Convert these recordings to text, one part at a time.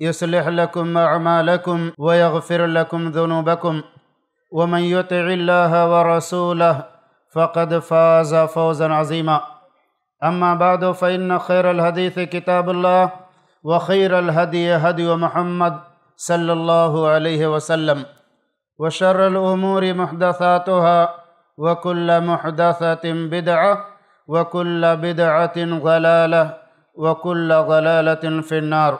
يصلح لكم اعمالكم ويغفر لكم ذنوبكم ومن يطع الله ورسوله فقد فاز فوزا عظيما اما بعد فان خير الحديث كتاب الله وخير الهدي هدي محمد صلى الله عليه وسلم وشر الامور محدثاتها وكل محدثه بدعه وكل بدعه ضلاله وكل ضلاله في النار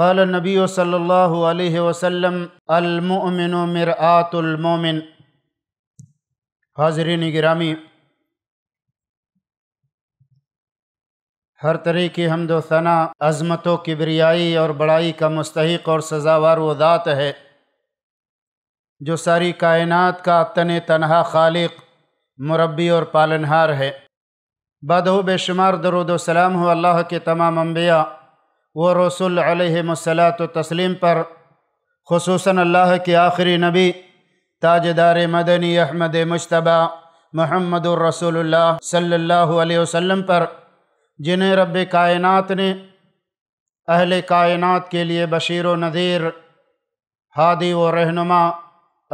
قال النبي صلى الله عليه वसल्लम المؤمन مرآة المؤمن हाजरीन गिरामी हर तरह की हमदोसना अजमतों की बरियाई और बड़ाई का मुस्तक और सजावार वो है जो सारी कायनात का तन तनहा खालिक मुरबी और पालनहार है बदहो बेशुमार दरुदोसलाम हो अल्लाह के तमाम अम्बिया व रसूल मसलात तस्लीम पर खसूस अल्लाह के आखिरी नबी ताजदार मदनी अहमद मुशतबा महमद रसूल सल्ला वसम पर जिन्हें रब कायनत ने अहल कायनत के लिए बशर व नज़ीर हादी व रहनुमा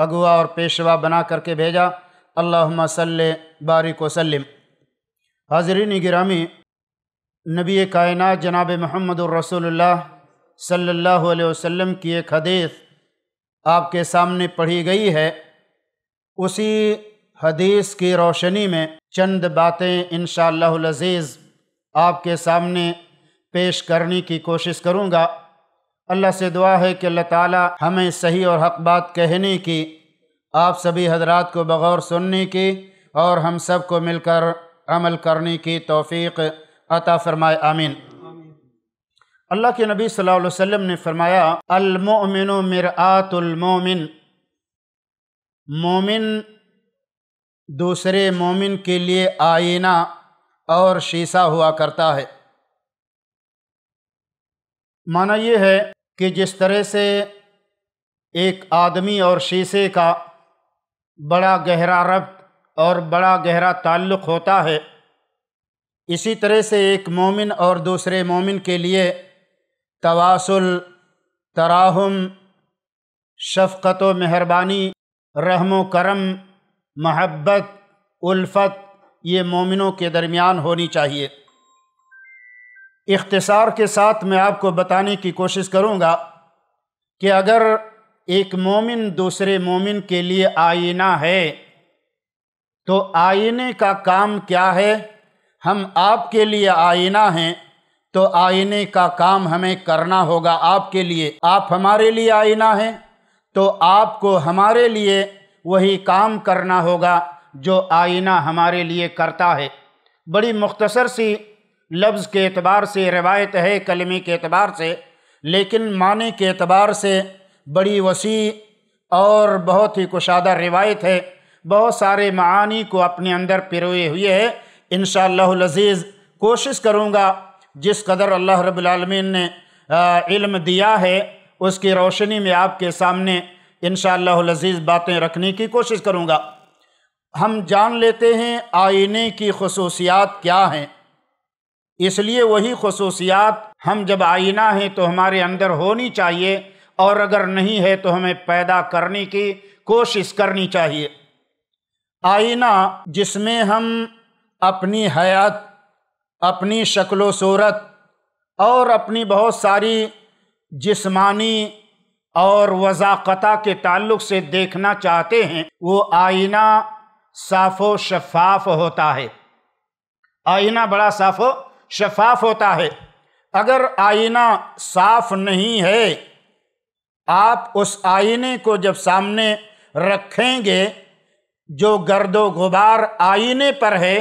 अगवा और पेशवा बना करके भेजा अल्लाह सल बारिक वसलम हाजरीन गिरामी नबी कायन जनाब महमद रसोल्ला सल्ला वसम की एक हदीस आपके सामने पढ़ी गई है उसी हदीस की रोशनी में चंद बातें इन अज़ीज़ आपके सामने पेश करने की कोशिश करूँगा अल्लाह से दुआ है कि अल्लाह ताला हमें सही और हक बात कहने की आप सभी हजरात को बगौर सुनने की और हम सब को मिलकर अमल करने की तोफ़ी अता फरमाए आमीन अल्लाह के नबी सल्लल्लाहु अलैहि वसल्लम ने फरमाया अलमोमिन मिरातुलमोमिन मोमिन दूसरे मोमिन के लिए आईना और शीशा हुआ करता है माना यह है कि जिस तरह से एक आदमी और शीशे का बड़ा गहरा रब और बड़ा गहरा ताल्लुक़ होता है इसी तरह से एक मोमिन और दूसरे मोमिन के लिए तवासुल तराहम शफ़क़त व मेहरबानी रहम करम महब्बत उल्फत ये मोमिनों के दरमियान होनी चाहिए इख्तसार के साथ मैं आपको बताने की कोशिश करूँगा कि अगर एक मोमिन दूसरे मोमिन के लिए आईना है तो आईने का काम क्या है हम आपके लिए आईना हैं तो आईने का काम हमें करना होगा आपके लिए आप हमारे लिए आईना हैं तो आपको हमारे लिए वही काम करना होगा जो आईना हमारे लिए करता है बड़ी मुख्तसर सी लफ्ज़ के एतबार से रवायत है कलमे के एतबार से लेकिन माने के अतबार से बड़ी वसी और बहुत ही कुशादा रिवायत है बहुत सारे मानी को अपने अंदर पिरोए हुए है इन शज़ीज़ कोशिश करूँगा जिस कदर अल्लाह रबालमीन ने इल्म दिया है उसकी रोशनी में आपके सामने इन शज़ीज़ बातें रखने की कोशिश करूँगा हम जान लेते हैं आईने की खसूसियात क्या हैं इसलिए वही खसूसियात हम जब आईना हैं तो हमारे अंदर होनी चाहिए और अगर नहीं है तो हमें पैदा करने की कोशिश करनी चाहिए आईना जिसमें हम अपनी हयात अपनी शक्ल सूरत और अपनी बहुत सारी जिस्मानी और वजाकता के ताल्लुक से देखना चाहते हैं वो आईना साफ़ो शफाफ होता है आईना बड़ा साफ़ो शफाफ होता है अगर आईना साफ नहीं है आप उस आईने को जब सामने रखेंगे जो गर्दो गुबार आईने पर है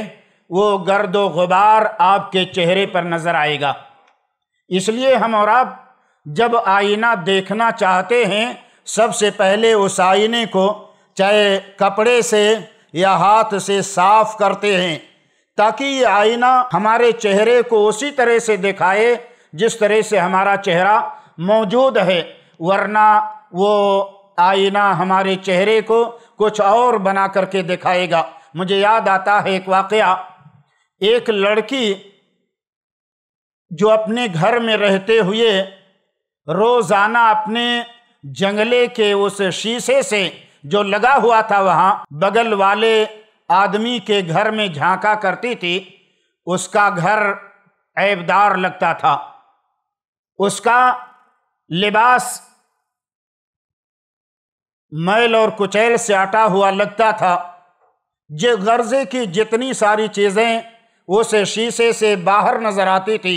वो गर्द वबार आपके चेहरे पर नज़र आएगा इसलिए हम और आप जब आईना देखना चाहते हैं सबसे पहले उस आईने को चाहे कपड़े से या हाथ से साफ करते हैं ताकि ये आईना हमारे चेहरे को उसी तरह से दिखाए जिस तरह से हमारा चेहरा मौजूद है वरना वो आईना हमारे चेहरे को कुछ और बना करके दिखाएगा मुझे याद आता है एक वाक़ एक लड़की जो अपने घर में रहते हुए रोज़ाना अपने जंगले के उस शीशे से जो लगा हुआ था वहाँ बगल वाले आदमी के घर में झांका करती थी उसका घर ऐबदार लगता था उसका लिबास मैल और कुचैल से आटा हुआ लगता था जो गर्जे की जितनी सारी चीज़ें उसे शीशे से बाहर नजर आती थी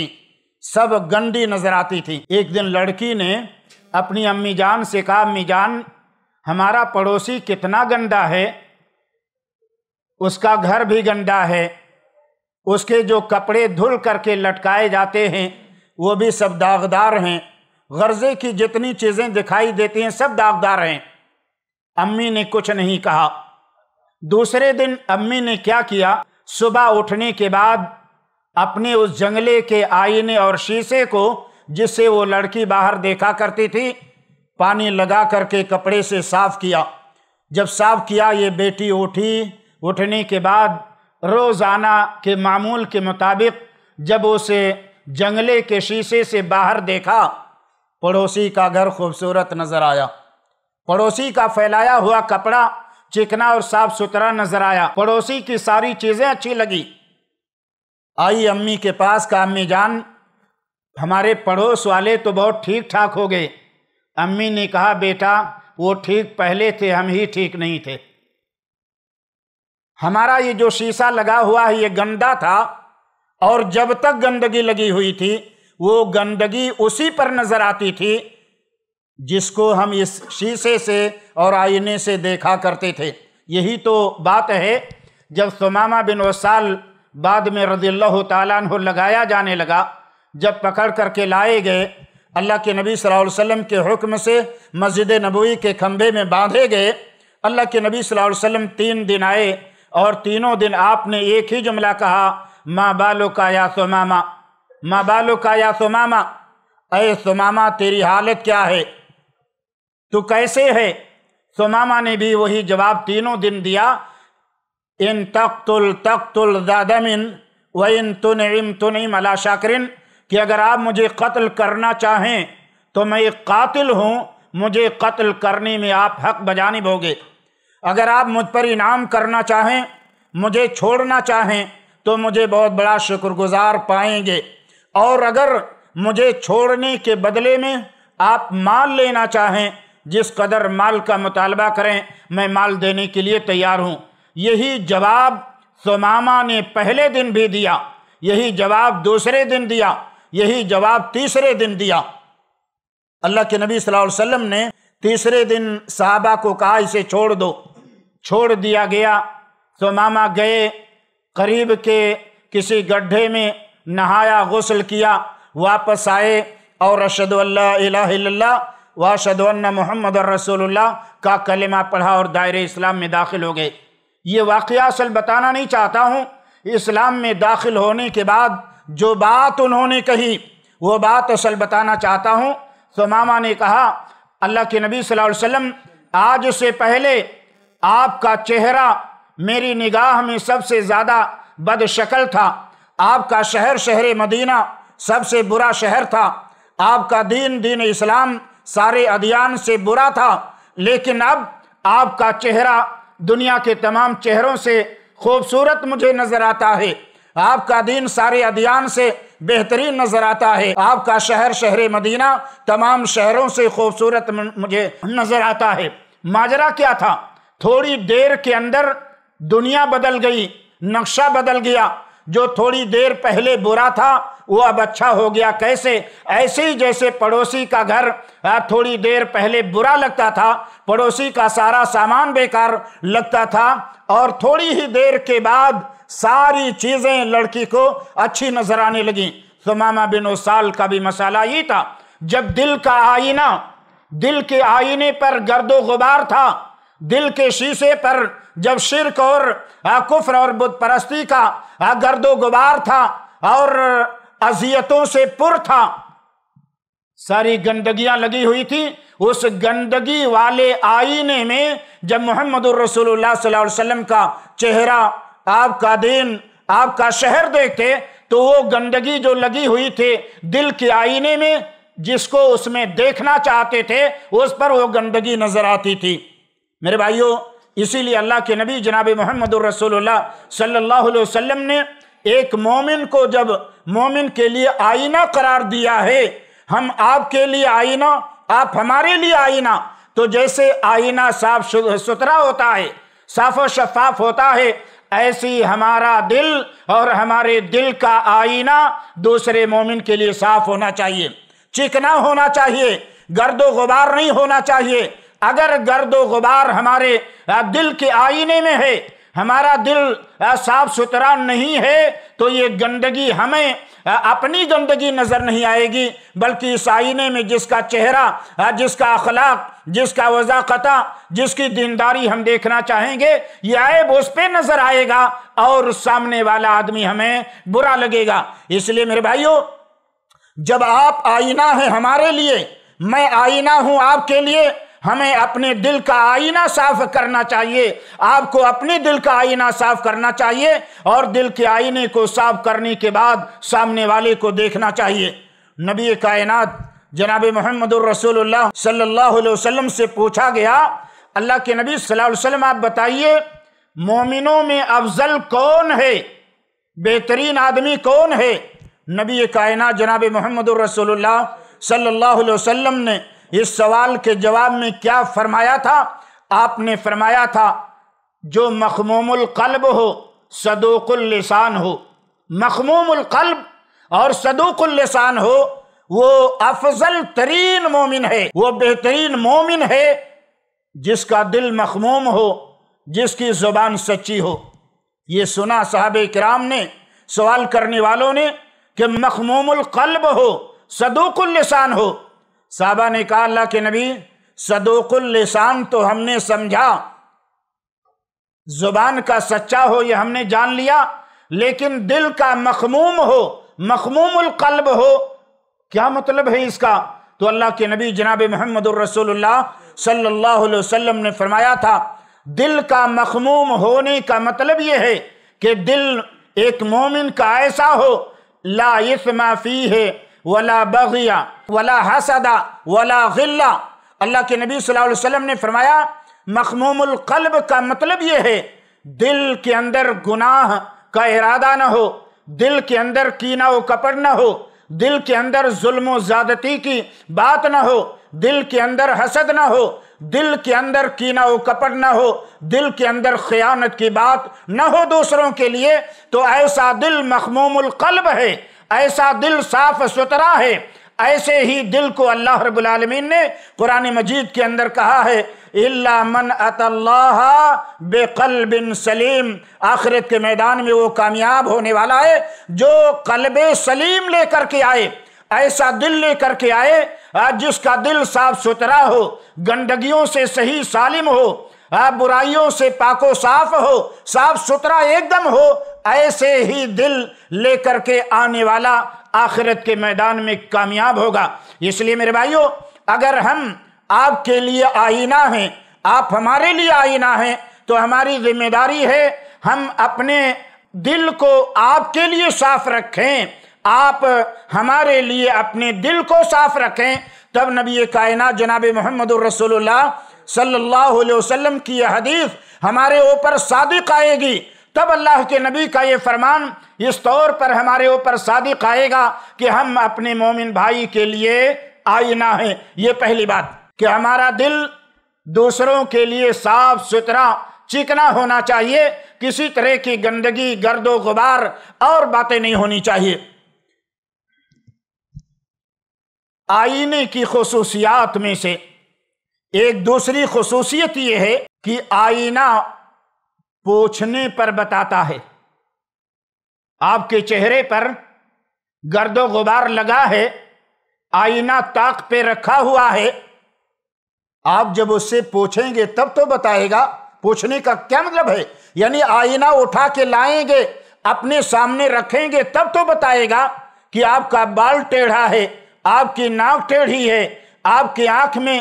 सब गंदी नजर आती थी एक दिन लड़की ने अपनी अम्मी जान से कहा अम्मी जान हमारा पड़ोसी कितना गंदा है उसका घर भी गंदा है उसके जो कपड़े धुल करके लटकाए जाते हैं वो भी सब दागदार हैं गर्जे की जितनी चीज़ें दिखाई देती हैं सब दागदार हैं अम्मी ने कुछ नहीं कहा दूसरे दिन अम्मी ने क्या किया सुबह उठने के बाद अपने उस जंगले के आईने और शीशे को जिससे वो लड़की बाहर देखा करती थी पानी लगा करके कपड़े से साफ किया जब साफ किया ये बेटी उठी उठने के बाद रोज़ाना के मामूल के मुताबिक जब उसे जंगले के शीशे से बाहर देखा पड़ोसी का घर खूबसूरत नज़र आया पड़ोसी का फैलाया हुआ कपड़ा चिकना और साफ सुथरा नजर आया पड़ोसी की सारी चीज़ें अच्छी लगी आई अम्मी के पास का अम्मी जान हमारे पड़ोस वाले तो बहुत ठीक ठाक हो गए अम्मी ने कहा बेटा वो ठीक पहले थे हम ही ठीक नहीं थे हमारा ये जो शीशा लगा हुआ है ये गंदा था और जब तक गंदगी लगी हुई थी वो गंदगी उसी पर नज़र आती थी जिसको हम इस शीशे से और आईने से देखा करते थे यही तो बात है जब सुमामा बिन वसाल बाद में रजील्ला तु लगाया जाने लगा जब पकड़ करके लाए गए अल्लाह के नबी सल्लल्लाहु अलैहि वसल्लम के हुक्म से मस्जिद नबवी के खम्भे में बांधे गए अल्लाह के नबी सल्लल्लाहु अलैहि वसल्लम तीन दिन आए और तीनों दिन आपने एक ही जुमला कहा माँ बालो का या सुमामा माँ बालो का या सुमामा अय सुमामा तेरी हालत क्या है तो कैसे है तो मामा ने भी वही जवाब तीनों दिन दिया इन तख्तुल तख्तुल दादमिन व इन तुन इम तुन इम अला शाकरिन कि अगर आप मुझे कत्ल करना चाहें तो मैं एक कातिल हूँ मुझे कत्ल करने में आप हक बजानिब होगे अगर आप मुझ पर इनाम करना चाहें मुझे छोड़ना चाहें तो मुझे बहुत बड़ा शुक्रगुजार पाएंगे और अगर मुझे छोड़ने के बदले में आप मान लेना चाहें जिस कदर माल का मुतालबा करें मैं माल देने के लिए तैयार हूँ यही जवाब सोमामा ने पहले दिन भी दिया यही जवाब दूसरे दिन दिया यही जवाब तीसरे दिन दिया अल्लाह के नबी सल्लल्लाहु अलैहि वसल्लम ने तीसरे दिन साहबा को कहा इसे छोड़ दो छोड़ दिया गया तो मामा गए करीब के किसी गड्ढे में नहाया गसल किया वापस आए और अशद वाशद शदवन्ना मोहम्मद रसोल्ला का कलमा पढ़ा और दायरे इस्लाम में दाखिल हो गए ये वाक़ असल बताना नहीं चाहता हूँ इस्लाम में दाखिल होने के बाद जो बात उन्होंने कही वो बात असल बताना चाहता हूँ तो मामा ने कहा अल्लाह के नबी सल्लल्लाहु वसल्लम आज से पहले आपका चेहरा मेरी निगाह में सबसे ज़्यादा बदशकल था आपका शहर शहर मदीना सबसे बुरा शहर था आपका दीन दीन इस्लाम सारे अध्ययन से बुरा था लेकिन अब आपका चेहरा दुनिया के तमाम चेहरों से खूबसूरत मुझे नजर आता है आपका दिन सारे अध्ययन से बेहतरीन नजर आता है आपका शहर शहर मदीना तमाम शहरों से खूबसूरत मुझे नजर आता है माजरा क्या था थोड़ी देर के अंदर दुनिया बदल गई नक्शा बदल गया जो थोड़ी देर पहले बुरा था वो अब अच्छा हो गया कैसे ऐसे ही जैसे पड़ोसी का घर थोड़ी देर पहले बुरा लगता था पड़ोसी का सारा सामान बेकार लगता था और थोड़ी ही देर के बाद सारी चीज़ें लड़की को अच्छी नजर आने लगी तो मामा बिन उसाल का भी मसाला ये था जब दिल का आईना दिल के आईने पर गर्दो गुबार था दिल के शीशे पर जब शिरक और कुफर और बुत परस्ती का गर्दो गुबार था और अजियतों से पुर था सारी गंदगियां लगी हुई थी उस गंदगी वाले आईने में जब मोहम्मद वसल्लम का चेहरा आपका दिन आपका शहर देखते तो वो गंदगी जो लगी हुई थी दिल के आईने में जिसको उसमें देखना चाहते थे उस पर वो गंदगी नजर आती थी मेरे भाइयों इसीलिए अल्लाह के नबी जनाब मोहम्मद सल्लल्लाहु अलैहि वसल्लम ने एक मोमिन को जब मोमिन के लिए आईना करार दिया है हम आपके लिए आईना आप हमारे लिए आईना तो जैसे आईना साफ सुथरा होता है साफ और शफाफ होता है ऐसे ही हमारा दिल और हमारे दिल का आईना दूसरे मोमिन के लिए साफ होना चाहिए चिकना होना चाहिए गर्दो गुबार नहीं होना चाहिए अगर गर्द गुबार हमारे दिल के आईने में है हमारा दिल साफ सुथरा नहीं है तो ये गंदगी हमें अपनी गंदगी नज़र नहीं आएगी बल्कि इस आईने में जिसका चेहरा जिसका अखलाक जिसका वजाकता जिसकी दीनदारी हम देखना चाहेंगे ये ऐब उस पर नज़र आएगा और सामने वाला आदमी हमें बुरा लगेगा इसलिए मेरे भाइयों जब आप आईना है हमारे लिए मैं आईना हूँ आपके लिए हमें अपने दिल का आईना साफ करना चाहिए आपको अपने दिल का आईना साफ करना चाहिए और दिल के आईने को साफ करने के बाद सामने वाले को देखना चाहिए नबी कायनात जनाब मोहम्मद वसल्लम से पूछा गया अल्लाह के नबी सल्लल्लाहु वसल्लम आप बताइए मोमिनों में अफजल कौन है बेहतरीन आदमी कौन है नबी कायनात जनाब मोहम्मद रसूलुल्लाह सल्लल्लाहु ने इस सवाल के जवाब में क्या फरमाया था आपने फरमाया था जो मखमूमुल कल्ब हो सदूकुल लिसान हो मखमूमुल कल्ब और सदूकुल लिसान हो वो अफजल तरीन मोमिन है वो बेहतरीन मोमिन है जिसका दिल मखमूम हो जिसकी ज़ुबान सच्ची हो ये सुना साहब कराम ने सवाल करने वालों ने कि मखमूमुल कल्ब हो सदूकुल लिसान हो साहबा ने कहा अल्लाह के नबी सदोकुल लिसान तो हमने समझा जुबान का सच्चा हो यह हमने जान लिया लेकिन दिल का मखमूम हो मखमूम कल्ब हो क्या मतलब है इसका तो अल्लाह के नबी जनाब मोहम्मद सल्लल्लाहु अलैहि वसल्लम ने फरमाया था दिल का मखमूम होने का मतलब यह है कि दिल एक मोमिन का ऐसा हो लाइफ माफी है वला बगिया वला हसदा वला गिल्ला अल्लाह के नबी सल्लल्लाहु अलैहि वसल्लम ने फरमाया मखमूमुल कल्ब का मतलब ये है दिल के अंदर गुनाह का इरादा ना हो दिल के अंदर कीना व कपड़ ना हो दिल के अंदर जुल्म ज़्यादती की बात ना हो दिल के अंदर हसद ना हो दिल के अंदर कीना व कपड़ ना हो दिल के अंदर खयानत की बात ना हो दूसरों के लिए तो ऐसा दिल मखमूमुल कल्ब है ऐसा दिल साफ सुथरा है ऐसे ही दिल को अल्लाह रबालमीन ने कुरान मजीद के अंदर कहा है इल्ला मन अतल्लाह बेकल बिन सलीम आखिरत के मैदान में वो कामयाब होने वाला है जो कलब सलीम लेकर के आए ऐसा दिल लेकर के आए जिसका दिल साफ सुथरा हो गंदगियों से सही सालिम हो बुराइयों से पाको साफ हो साफ सुथरा एकदम हो ऐसे ही दिल लेकर के आने वाला आखिरत के मैदान में कामयाब होगा इसलिए मेरे भाइयों अगर हम आपके लिए आईना हैं आप हमारे लिए आईना हैं तो हमारी जिम्मेदारी है हम अपने दिल को आपके लिए साफ रखें आप हमारे लिए अपने दिल को साफ रखें तब नबी कायनात जनाब मोहम्मद रसोल्ला सल्लल्लाहु अलैहि वसल्लम की हदीस हमारे ऊपर सादिक आएगी तब अल्लाह के नबी का ये फरमान इस तौर पर हमारे ऊपर सादिक आएगा कि हम अपने मोमिन भाई के लिए आईना है ये पहली बात कि हमारा दिल दूसरों के लिए साफ सुथरा चिकना होना चाहिए किसी तरह की गंदगी गर्दो गुबार और बातें नहीं होनी चाहिए आईने की खसूसियात में से एक दूसरी खसूसियत यह है कि आईना पूछने पर बताता है आपके चेहरे पर गर्दो गुबार लगा है आईना ताक पे रखा हुआ है आप जब उससे पूछेंगे तब तो बताएगा पूछने का क्या मतलब है यानी आईना उठा के लाएंगे अपने सामने रखेंगे तब तो बताएगा कि आपका बाल टेढ़ा है आपकी नाक टेढ़ी है आपकी आंख में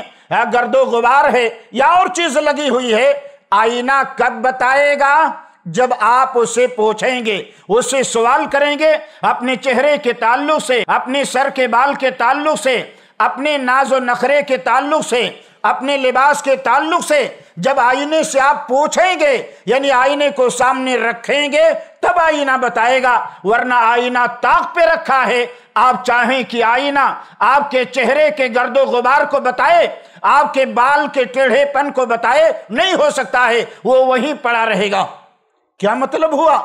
गर्दो गुबार है या और चीज लगी हुई है आईना कब बताएगा जब आप उसे पूछेंगे उससे सवाल करेंगे अपने चेहरे के ताल्लुक से अपने सर के बाल के ताल्लुक से अपने नाज नखरे के ताल्लुक से अपने लिबास के ताल्लुक से जब आईने से आप पूछेंगे यानी आईने को सामने रखेंगे तब आईना बताएगा वरना आईना ताक पे रखा है आप चाहें कि आईना आपके चेहरे के गर्दो गुबार को बताए आपके बाल के टेढ़ेपन को बताए नहीं हो सकता है वो वहीं पड़ा रहेगा क्या मतलब हुआ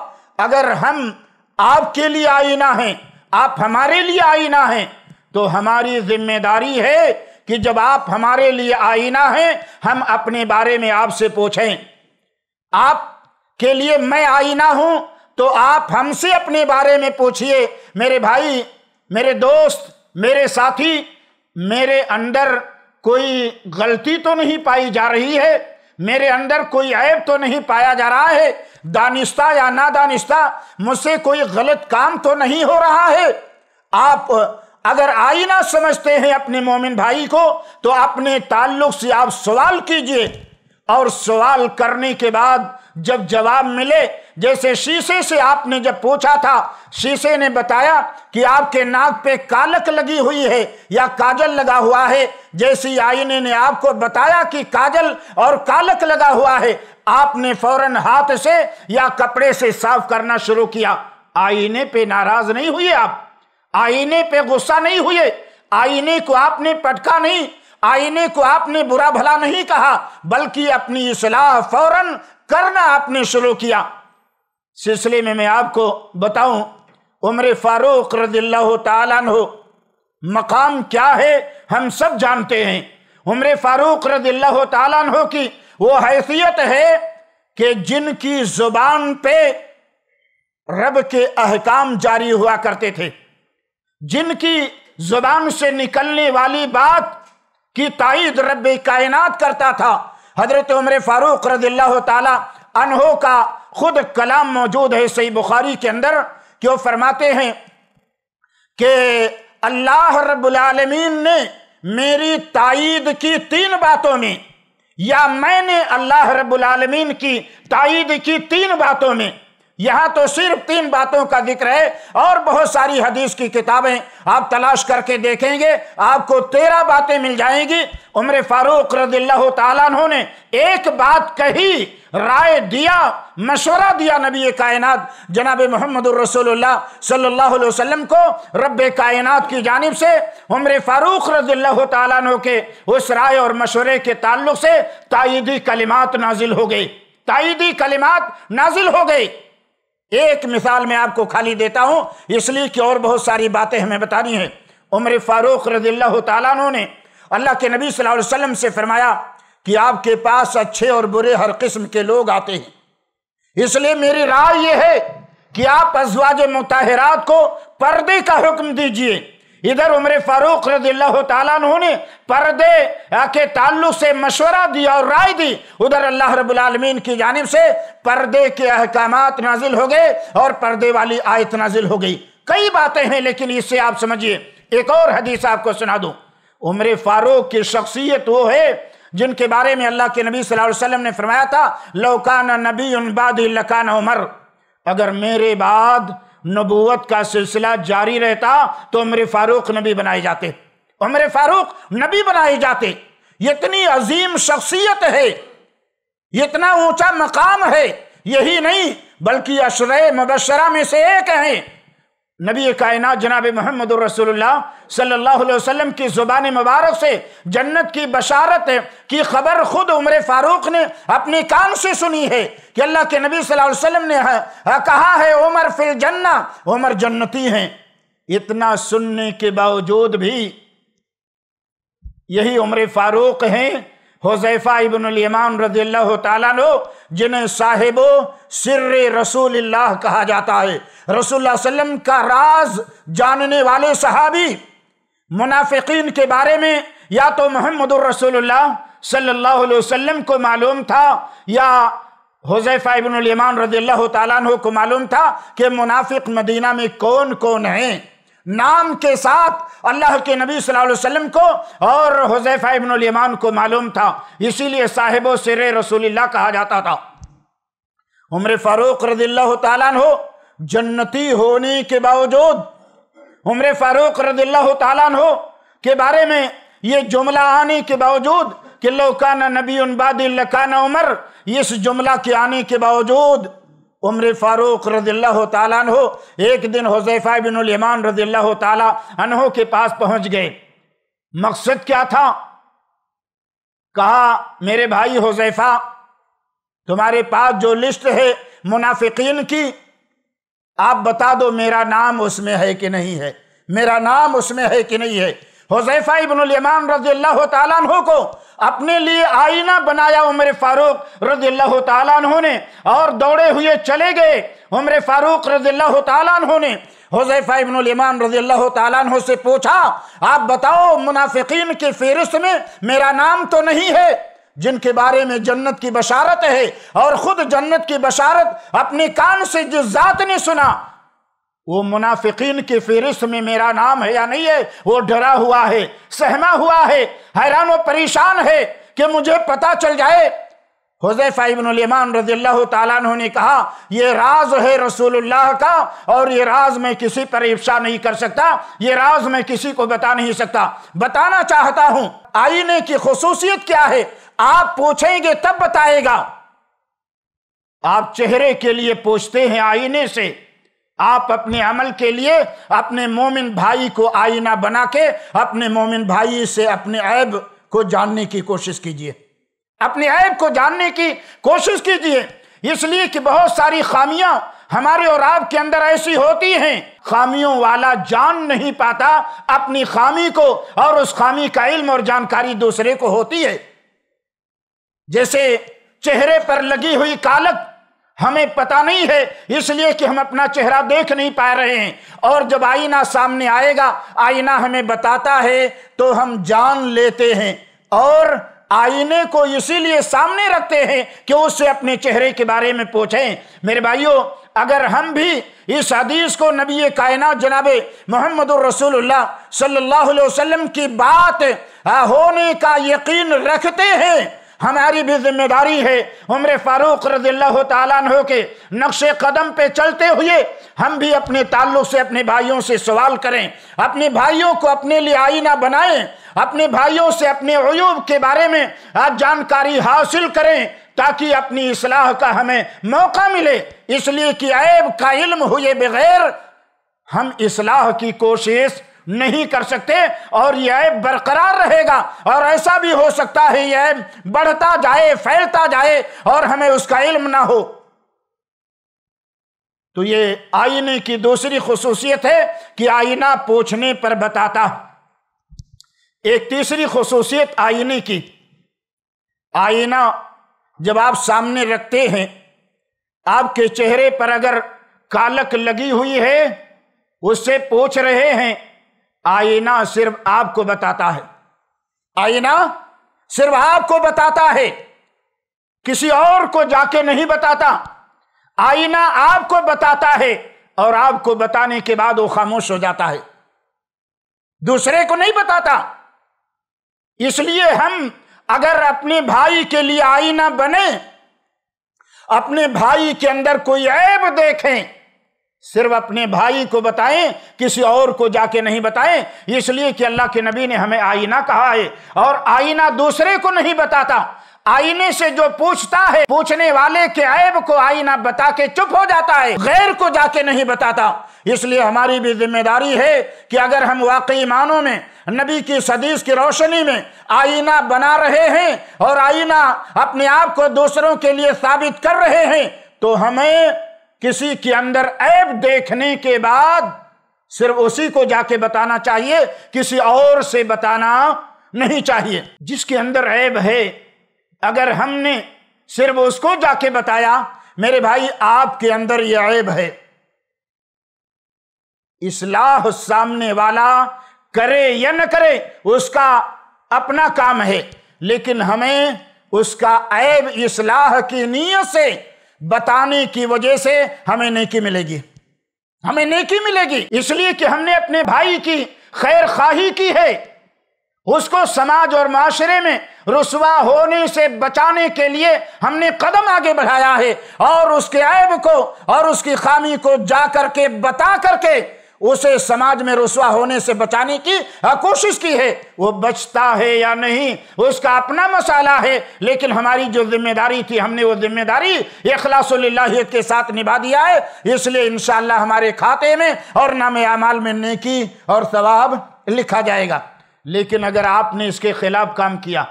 अगर हम आपके लिए आईना है आप हमारे लिए आईना है तो हमारी जिम्मेदारी है कि जब आप हमारे लिए आईना हैं हम अपने बारे में आपसे पूछें आप के लिए मैं आईना हूं तो आप हमसे अपने बारे में पूछिए मेरे भाई मेरे दोस्त मेरे साथी मेरे अंदर कोई गलती तो नहीं पाई जा रही है मेरे अंदर कोई ऐब तो नहीं पाया जा रहा है दानिश्ता या ना दानिश्ता मुझसे कोई गलत काम तो नहीं हो रहा है आप अगर आईना समझते हैं अपने मोमिन भाई को तो अपने ताल्लुक से आप सवाल कीजिए और सवाल करने के बाद जब जवाब मिले जैसे शीशे से आपने जब पूछा था शीशे ने बताया कि आपके नाक पे कालक लगी हुई है या काजल लगा हुआ है जैसी आईने ने आपको बताया कि काजल और कालक लगा हुआ है आपने फौरन हाथ से या कपड़े से साफ करना शुरू किया आईने पे नाराज नहीं हुए आप आईने पे गुस्सा नहीं हुए आईने को आपने पटका नहीं आईने को आपने बुरा भला नहीं कहा बल्कि अपनी इसलाह फौरन करना आपने शुरू किया सिलसिले में मैं आपको बताऊं उम्र फारूक रदिल्ला हो मकाम क्या है हम सब जानते हैं उम्र फारूक रदिल्ला हो की वो हैसियत है कि जिनकी जुबान पे रब के अहकाम जारी हुआ करते थे जिनकी जुबान से निकलने वाली बात की तइद रब कायनात करता था हजरत उम्र फारूक रजील्ला तहो का खुद कलाम मौजूद है सही बुखारी के अंदर क्यों फरमाते हैं कि अल्लाह रबालमीन ने मेरी तइद की तीन बातों में या मैंने अल्लाह रबालमीन की तइद की तीन बातों में यहां तो सिर्फ तीन बातों का जिक्र है और बहुत सारी हदीस की किताबें आप तलाश करके देखेंगे आपको तेरह बातें मिल जाएंगी उम्र फारूक रदिल्ला ने एक बात कही राय दिया मशवरा दिया नबी कायनात जनाब मोहम्मद रसोल्ला सल्लल्लाहु अलैहि वसल्लम को रब कायनात की जानब से उम्र फारूक रदिल्ला तु के उस राय और मशवरे के ताल्लुक से तायदी कलिमात नाजिल हो गई तायदी कलिमात नाजिल हो गई एक मिसाल मैं आपको खाली देता हूं इसलिए कि और बहुत सारी बातें हमें बतानी है उम्र फारूक रजील्ला तु ने अल्लाह के नबी सल्लल्लाहु वसल्लम से फरमाया कि आपके पास अच्छे और बुरे हर किस्म के लोग आते हैं इसलिए मेरी राय यह है कि आप अजवाज मुताहरात को पर्दे का हुक्म दीजिए इधर उम्र फारूक ने पर्दे के ताल्लुक से मशवरा दिया और राय दी उधर अल्लाह रबालमीन की जानब से पर्दे के अहकाम नाजिल हो गए और पर्दे वाली आयत नाजिल हो गई कई बातें हैं लेकिन इससे आप समझिए एक और हदीस आपको सुना दो उम्र फारूक की शख्सियत वो है जिनके बारे में अल्लाह के नबी सल्लम ने फरमाया था लौकाना नबी उन बाद लकाना उमर अगर मेरे बाद नबूवत का सिलसिला जारी रहता तो उम्र फारूक नबी बनाए जाते उम्र फारूक नबी बनाए जाते इतनी अजीम शख्सियत है इतना ऊंचा मकाम है यही नहीं बल्कि अशर मुबशरा में से एक हैं नबी कायनात जनाब मोहम्मद रसोल्ला सल्लल्लाहु अलैहि वसल्लम की ज़ुबान मुबारक से जन्नत की बशारत की खबर खुद उमर फ़ारूक ने अपने कान से सुनी है कि अल्लाह के नबी सल्लल्लाहु अलैहि वसल्लम ने कहा है उमर फिल जन्ना उमर जन्नती हैं इतना सुनने के बावजूद भी यही उमर फ़ारूक हैं इब्न अल यमान रदी अल्लाह तु जिन्हें साहिब सिर रसूल कहा जाता है रसूल वसम का राज जानने वाले सहाबी मुनाफिकीन के बारे में या तो मोहम्मद रसोल्ला सल्लल्लाहु अलैहि वसल्लम को मालूम था या इब्न इबन यमान रदी अल्लाह तु को मालूम था कि मुनाफिक मदीना में कौन कौन हैं नाम के साथ अल्लाह के नबी सल्लल्लाहु अलैहि वसल्लम को और हुजैफा इबन यमान को मालूम था इसीलिए साहिब सिर रसूलुल्लाह कहा जाता था उम्र फारूक रजील्ला हो जन्नती होने के बावजूद उम्र फारूक रजील्ला हो के बारे में ये जुमला आने के बावजूद कि काना नबी उन बाद लकाना उमर इस जुमला के आने के बावजूद उम्र फ़ारूक रजील्ला तन हो एक दिन हुजैफ़ा बिन यमान रजील्ला के पास पहुंच गए मकसद क्या था कहा मेरे भाई हुजैफ़ा तुम्हारे पास जो लिस्ट है मुनाफिकीन की आप बता दो मेरा नाम उसमें है कि नहीं है मेरा नाम उसमें है कि नहीं है हुजैफा इब्न अल इबनमान रजी अल्लाह तु को अपने लिए आईना बनाया उमर फारूक रजी अल्लाह तु ने और दौड़े हुए चले गए उमर फारूक रजी अल्लाह तु ने हुजैफा इब्न अल इबनमान रजी अल्लाह तु से पूछा आप बताओ मुनाफिकीन की फहरिस्त में मेरा नाम तो नहीं है जिनके बारे में जन्नत की बशारत है और ख़ुद जन्नत की बशारत अपने कान से जिस ज़ात ने सुना वो मुनाफिकीन की फहरिस्त में मेरा नाम है या नहीं है वो डरा हुआ है सहमा हुआ है हैरान व परेशान है कि मुझे पता चल जाए हुजैफा इबनमान तु ने कहा यह राज है रसूलुल्लाह का और ये राज मैं किसी पर इफ्शा नहीं कर सकता ये राज मैं किसी को बता नहीं सकता बताना चाहता हूं आईने की खसूसियत क्या है आप पूछेंगे तब बताएगा आप चेहरे के लिए पूछते हैं आईने से आप अपने अमल के लिए अपने मोमिन भाई को आईना बना के अपने मोमिन भाई से अपने ऐब को जानने की कोशिश कीजिए अपने ऐब को जानने की कोशिश कीजिए इसलिए कि बहुत सारी खामियां हमारे और आपके अंदर ऐसी होती हैं खामियों वाला जान नहीं पाता अपनी खामी को और उस खामी का इल्म और जानकारी दूसरे को होती है जैसे चेहरे पर लगी हुई कालक हमें पता नहीं है इसलिए कि हम अपना चेहरा देख नहीं पा रहे हैं और जब आईना सामने आएगा आईना हमें बताता है तो हम जान लेते हैं और आईने को इसीलिए सामने रखते हैं कि उससे अपने चेहरे के बारे में पूछें मेरे भाइयों अगर हम भी इस हदीस को नबी कायनात जनाबे मोहम्मद रसूलुल्लाह सल्लल्लाहु अलैहि वसल्लम की बात होने का यकीन रखते हैं हमारी भी जिम्मेदारी है उम्र फारूक रजील्ला तु के नक्श कदम पे चलते हुए हम भी अपने ताल्लुक से अपने भाइयों से सवाल करें अपने भाइयों को अपने लिए आईना बनाएं अपने भाइयों से अपने अयूब के बारे में आज जानकारी हासिल करें ताकि अपनी इसलाह का हमें मौका मिले इसलिए कि ऐब का इल्म हुए बगैर हम इसलाह की कोशिश नहीं कर सकते और यह ऐप बरकरार रहेगा और ऐसा भी हो सकता है यह ऐप बढ़ता जाए फैलता जाए और हमें उसका इल्म ना हो तो ये आईने की दूसरी खसूसियत है कि आईना पोछने पर बताता एक तीसरी खसूसियत आईने की आईना जब आप सामने रखते हैं आपके चेहरे पर अगर कालक लगी हुई है उससे पोछ रहे हैं आईना सिर्फ आपको बताता है आईना सिर्फ आपको बताता है किसी और को जाके नहीं बताता आईना आपको बताता है और आपको बताने के बाद वो खामोश हो जाता है दूसरे को नहीं बताता इसलिए हम अगर अपने भाई के लिए आईना बने अपने भाई के अंदर कोई ऐब देखें सिर्फ अपने भाई को बताएं किसी और को जाके नहीं बताएं इसलिए कि अल्लाह के नबी ने हमें आईना कहा है और आईना दूसरे को नहीं बताता आईने से जो पूछता है पूछने वाले के ऐब को आईना बता के चुप हो जाता है गैर को जाके नहीं बताता इसलिए हमारी भी जिम्मेदारी है कि अगर हम वाकई मानों में नबी की सदीस की रोशनी में आईना बना रहे हैं और आईना अपने आप को दूसरों के लिए साबित कर रहे हैं तो हमें किसी के अंदर ऐप देखने के बाद सिर्फ उसी को जाके बताना चाहिए किसी और से बताना नहीं चाहिए जिसके अंदर ऐब है अगर हमने सिर्फ उसको जाके बताया मेरे भाई आपके अंदर यह ऐब है इसलाह सामने वाला करे या न करे उसका अपना काम है लेकिन हमें उसका ऐब इसलाह की नीयत से बताने की वजह से हमें नेकी मिलेगी हमें नेकी मिलेगी इसलिए कि हमने अपने भाई की खैर खाही की है उसको समाज और माशरे में रुसवा होने से बचाने के लिए हमने कदम आगे बढ़ाया है और उसके ऐब को और उसकी खामी को जा करके बता करके उसे समाज में रुसवा होने से बचाने की हाँ, कोशिश की है वो बचता है या नहीं उसका अपना मसाला है लेकिन हमारी जो जिम्मेदारी थी हमने वो जिम्मेदारी अखलासल्लात के साथ निभा दिया है इसलिए इन हमारे खाते में और नाम अमाल में नेकी और सवाब लिखा जाएगा लेकिन अगर आपने इसके खिलाफ काम किया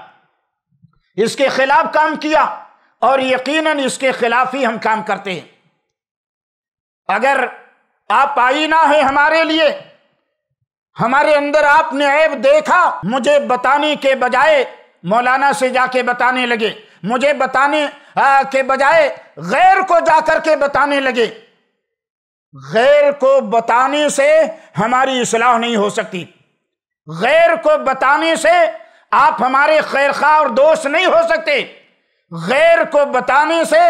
इसके खिलाफ काम किया और यकीनन इसके खिलाफ ही हम काम करते हैं अगर आप आई ना है हमारे लिए हमारे अंदर आपने ऐब देखा मुझे बताने के बजाय मौलाना से जाके बताने लगे मुझे बताने आ, के बजाय गैर को जाकर के बताने लगे गैर को बताने से हमारी इसलाह नहीं हो सकती गैर को बताने से आप हमारे खा और दोस्त नहीं हो सकते गैर को बताने से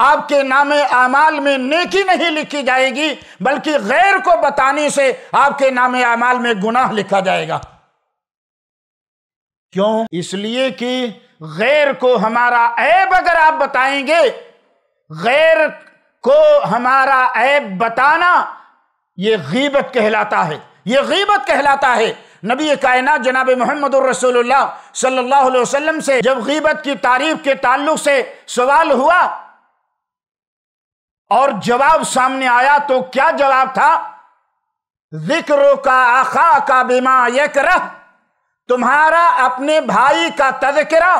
आपके नाम आमाल में नेकी नहीं लिखी जाएगी बल्कि गैर को बताने से आपके नाम आमाल में गुनाह लिखा जाएगा क्यों इसलिए कि गैर को हमारा ऐब अगर आप बताएंगे गैर को हमारा ऐब बताना ये गीबत कहलाता है ये गीबत कहलाता है नबी कायना जनाब मोहम्मद सल्लल्लाहु अलैहि वसल्लम से जब गीबत की तारीफ के ताल्लुक से सवाल हुआ और जवाब सामने आया तो क्या जवाब था जिक्र का आखा का बीमा यक तुम्हारा अपने भाई का तजकरा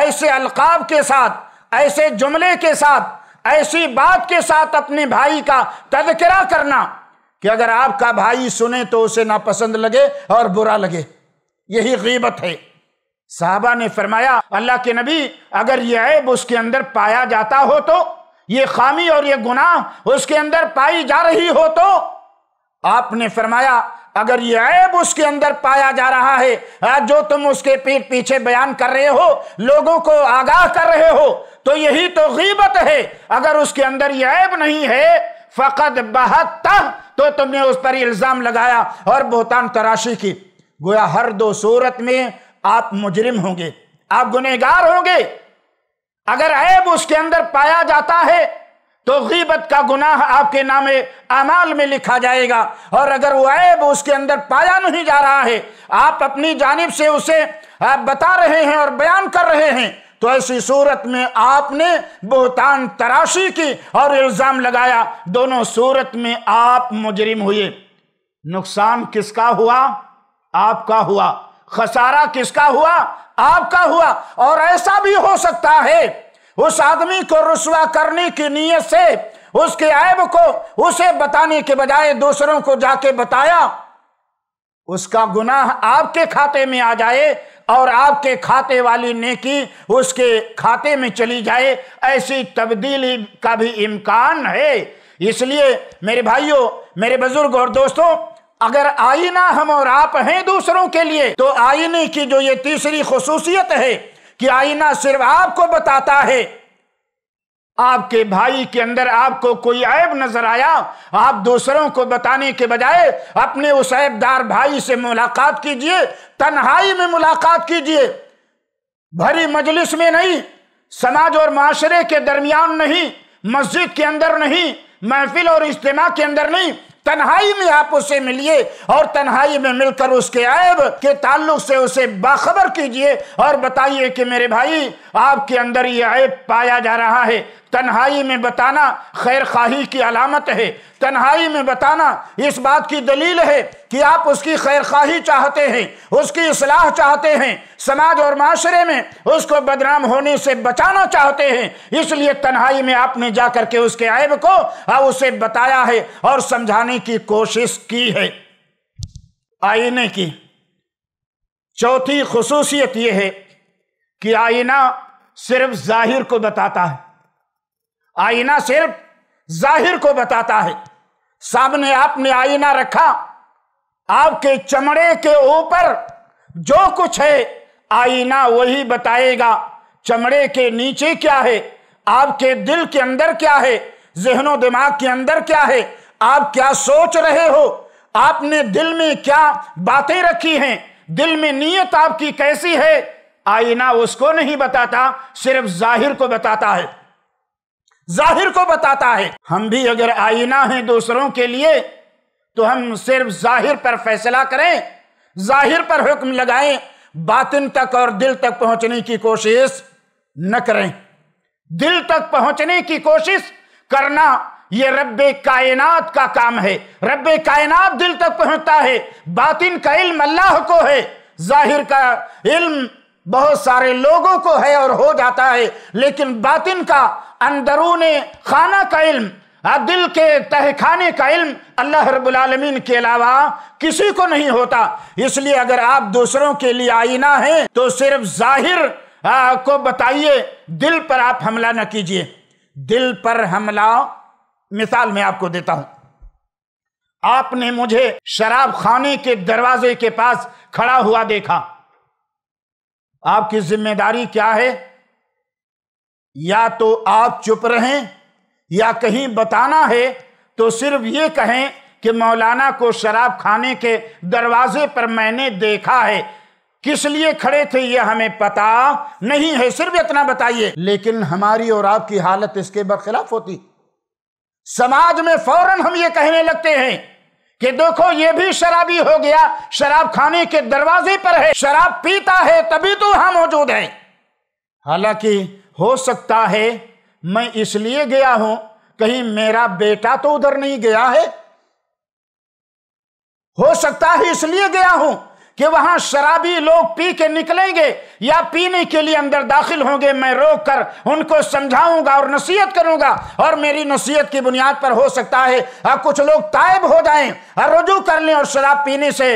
ऐसे अलकाब के साथ ऐसे जुमले के साथ ऐसी बात के साथ अपने भाई का तजकरा करना कि अगर आपका भाई सुने तो उसे नापसंद लगे और बुरा लगे यही गीबत है साहबा ने फरमाया अल्लाह के नबी अगर यह ऐब उसके अंदर पाया जाता हो तो ये खामी और ये गुनाह उसके अंदर पाई जा रही हो तो आपने फरमाया अगर ये ऐब उसके अंदर पाया जा रहा है जो तुम उसके पीठ पीछे बयान कर रहे हो लोगों को आगाह कर रहे हो तो यही तो गीबत है अगर उसके अंदर ये ऐब नहीं है फकत बहत तो तुमने उस पर इल्ज़ाम लगाया और बहुतान तराशी की गोया हर दो सूरत में आप मुजरिम होंगे आप गुनेगार होंगे अगर ऐब उसके अंदर पाया जाता है तो गीबत का गुनाह आपके नामे अमाल में लिखा जाएगा और अगर वो ऐब उसके अंदर पाया नहीं जा रहा है आप अपनी जानब से उसे आप बता रहे हैं और बयान कर रहे हैं तो ऐसी सूरत में आपने बोहतान तराशी की और इल्ज़ाम लगाया दोनों सूरत में आप मुजरिम हुए नुकसान किसका हुआ आपका हुआ खसारा किसका हुआ आपका हुआ और ऐसा भी हो सकता है उस आदमी को रुसवा करने की नीयत से उसके ऐब को उसे बताने के बजाय दूसरों को जाके बताया उसका गुनाह आपके खाते में आ जाए और आपके खाते वाली नेकी उसके खाते में चली जाए ऐसी तब्दीली का भी इम्कान है इसलिए मेरे भाइयों मेरे बुजुर्ग और दोस्तों अगर आईना हम और आप हैं दूसरों के लिए तो आईने की जो ये तीसरी खसूसियत है कि आईना सिर्फ आपको बताता है आपके भाई के अंदर आपको कोई ऐब नजर आया आप दूसरों को बताने के बजाय अपने उस ऐबदार भाई से मुलाकात कीजिए तन्हाई में मुलाकात कीजिए भरी मजलिस में नहीं समाज और माशरे के दरमियान नहीं मस्जिद के अंदर नहीं महफिल और इज्तम के अंदर नहीं तन्हाई में आप उसे मिलिए और तन्हाई में मिलकर उसके ऐब के ताल्लुक से उसे बाखबर कीजिए और बताइए कि मेरे भाई आपके अंदर ये ऐब पाया जा रहा है तन्हाई में बताना खैर खाही की अलामत है तन्हाई में बताना इस बात की दलील है कि आप उसकी खैर खाही चाहते हैं उसकी असलाह चाहते हैं समाज और माशरे में उसको बदनाम होने से बचाना चाहते हैं इसलिए तन्हाई में आपने जा करके उसके ऐब को और उसे बताया है और समझाने की कोशिश की है आईने की चौथी खसूसियत यह है कि आईना सिर्फ जाहिर को बताता है आईना सिर्फ जाहिर को बताता है सामने आपने आईना रखा आपके चमड़े के ऊपर जो कुछ है आईना वही बताएगा चमड़े के नीचे क्या है आपके दिल के अंदर क्या है जहनो दिमाग के अंदर क्या है आप क्या सोच रहे हो आपने दिल में क्या बातें रखी हैं दिल में नीयत आपकी कैसी है आईना उसको नहीं बताता सिर्फ जाहिर को बताता है जाहिर को बताता है हम भी अगर आईना हैं दूसरों के लिए तो हम सिर्फ जाहिर पर फैसला करें जाहिर पर हुक्म लगाएं बातिन तक और दिल तक पहुंचने की कोशिश न करें दिल तक पहुंचने की कोशिश करना यह रब कायनात का काम है रब कायनात दिल तक पहुंचता है बातिन का इल्म अल्लाह को है जाहिर का इल्म बहुत सारे लोगों को है और हो जाता है लेकिन बातिन का अंदरून खाना का इल्म दिल के तहखाने का इल्म अल्लाह रबालमीन के अलावा किसी को नहीं होता इसलिए अगर आप दूसरों के लिए आईना हैं तो सिर्फ जाहिर आ, को बताइए दिल पर आप हमला न कीजिए दिल पर हमला मिसाल मैं आपको देता हूं आपने मुझे शराब खाने के दरवाजे के पास खड़ा हुआ देखा आपकी जिम्मेदारी क्या है या तो आप चुप रहें या कहीं बताना है तो सिर्फ ये कहें कि मौलाना को शराब खाने के दरवाजे पर मैंने देखा है किस लिए खड़े थे ये हमें पता नहीं है सिर्फ इतना बताइए लेकिन हमारी और आपकी हालत इसके बरखिलाफ होती समाज में फौरन हम ये कहने लगते हैं कि देखो ये भी शराबी हो गया शराब खाने के दरवाजे पर है शराब पीता है तभी तो हम मौजूद है हालांकि हो सकता है मैं इसलिए गया हूं कहीं मेरा बेटा तो उधर नहीं गया है हो सकता है इसलिए गया हूं कि वहां शराबी लोग पी के निकलेंगे या पीने के लिए अंदर दाखिल होंगे मैं रोक कर उनको समझाऊंगा और नसीहत करूंगा और मेरी नसीहत की बुनियाद पर हो सकता है आ, कुछ लोग तायब हो जाएं रजू कर लें और शराब पीने से